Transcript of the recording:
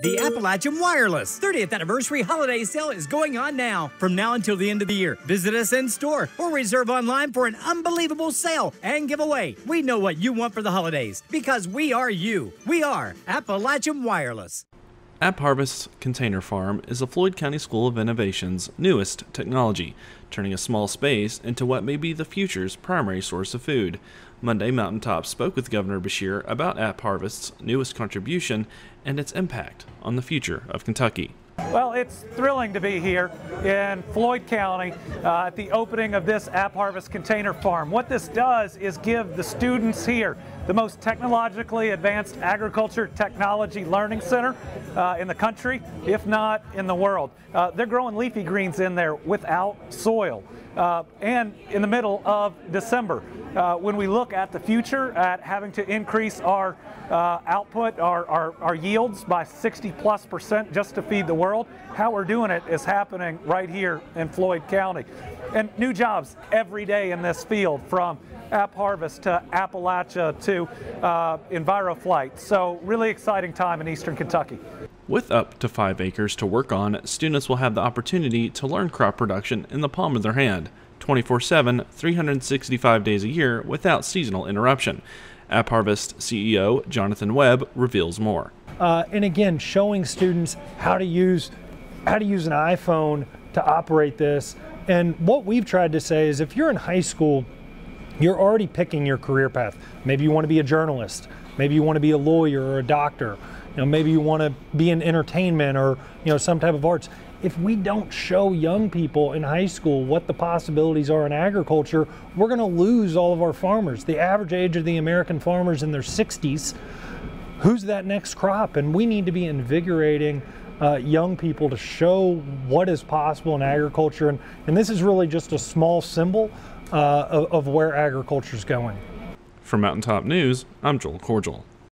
The Appalachian Wireless 30th Anniversary Holiday Sale is going on now. From now until the end of the year, visit us in store or reserve online for an unbelievable sale and giveaway. We know what you want for the holidays because we are you. We are Appalachian Wireless. AppHarvest Container Farm is the Floyd County School of Innovation's newest technology, turning a small space into what may be the future's primary source of food. Monday, Mountaintop spoke with Governor Bashir about AppHarvest's newest contribution and its impact on the future of Kentucky. Well, it's thrilling to be here in Floyd County uh, at the opening of this App Harvest Container Farm. What this does is give the students here the most technologically advanced agriculture technology learning center uh, in the country, if not in the world. Uh, they're growing leafy greens in there without soil uh, and in the middle of December. Uh, when we look at the future at having to increase our uh, output, our, our, our, yields by 60 plus percent just to feed the world, how we're doing it is happening right here in Floyd County. And new jobs every day in this field from App Harvest to Appalachia to uh, EnviroFlight. So really exciting time in Eastern Kentucky. With up to 5 acres to work on, students will have the opportunity to learn crop production in the palm of their hand, 24 7, 365 days a year without seasonal interruption. App Harvest CEO Jonathan Webb reveals more. Uh, and again, showing students how to use how to use an iPhone to operate this. And what we've tried to say is if you're in high school, you're already picking your career path. Maybe you want to be a journalist. Maybe you want to be a lawyer or a doctor. You know, maybe you want to be in entertainment or you know some type of arts. If we don't show young people in high school what the possibilities are in agriculture, we're going to lose all of our farmers. The average age of the American farmers in their 60s. Who's that next crop? And we need to be invigorating uh, young people to show what is possible in agriculture. And, and this is really just a small symbol uh, of, of where agriculture is going. For Mountaintop News, I'm Joel Cordial.